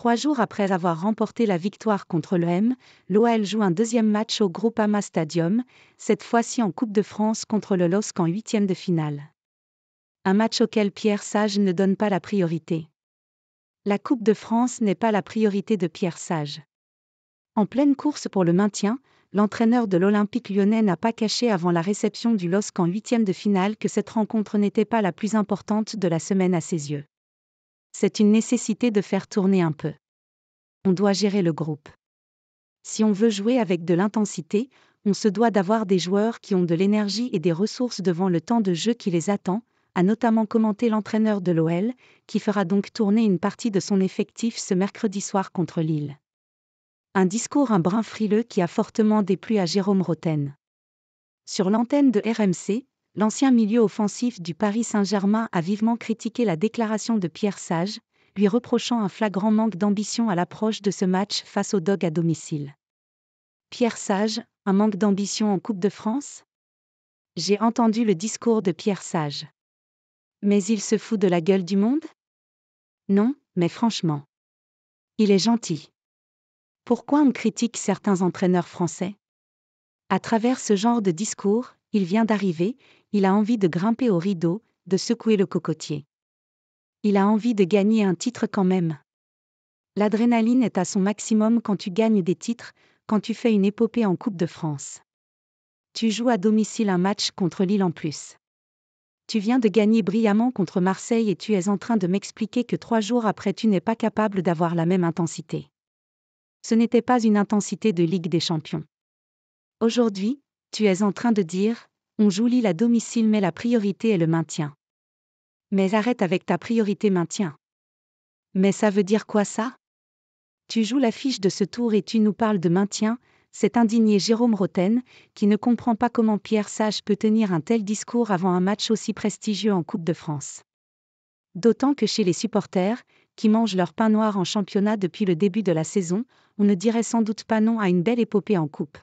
Trois jours après avoir remporté la victoire contre l'OM, l'OL joue un deuxième match au Groupama Stadium, cette fois-ci en Coupe de France contre le LOSC en huitième de finale. Un match auquel Pierre Sage ne donne pas la priorité. La Coupe de France n'est pas la priorité de Pierre Sage. En pleine course pour le maintien, l'entraîneur de l'Olympique lyonnais n'a pas caché avant la réception du LOSC en huitième de finale que cette rencontre n'était pas la plus importante de la semaine à ses yeux. C'est une nécessité de faire tourner un peu. On doit gérer le groupe. Si on veut jouer avec de l'intensité, on se doit d'avoir des joueurs qui ont de l'énergie et des ressources devant le temps de jeu qui les attend, a notamment commenté l'entraîneur de l'OL, qui fera donc tourner une partie de son effectif ce mercredi soir contre Lille. Un discours un brin frileux qui a fortement déplu à Jérôme Roten. Sur l'antenne de RMC, l'ancien milieu offensif du Paris Saint-Germain a vivement critiqué la déclaration de Pierre Sage, lui reprochant un flagrant manque d'ambition à l'approche de ce match face aux Dogs à domicile. Pierre Sage, un manque d'ambition en Coupe de France J'ai entendu le discours de Pierre Sage. Mais il se fout de la gueule du monde Non, mais franchement. Il est gentil. Pourquoi on critique certains entraîneurs français À travers ce genre de discours, il vient d'arriver, il a envie de grimper au rideau, de secouer le cocotier. Il a envie de gagner un titre quand même. L'adrénaline est à son maximum quand tu gagnes des titres, quand tu fais une épopée en Coupe de France. Tu joues à domicile un match contre Lille en plus. Tu viens de gagner brillamment contre Marseille et tu es en train de m'expliquer que trois jours après tu n'es pas capable d'avoir la même intensité. Ce n'était pas une intensité de Ligue des Champions. Aujourd'hui, tu es en train de dire, on joue l'île à domicile mais la priorité est le maintien. Mais arrête avec ta priorité maintien. Mais ça veut dire quoi ça Tu joues l'affiche de ce tour et tu nous parles de maintien, c'est indigné Jérôme Roten, qui ne comprend pas comment Pierre Sage peut tenir un tel discours avant un match aussi prestigieux en Coupe de France. D'autant que chez les supporters, qui mangent leur pain noir en championnat depuis le début de la saison, on ne dirait sans doute pas non à une belle épopée en coupe.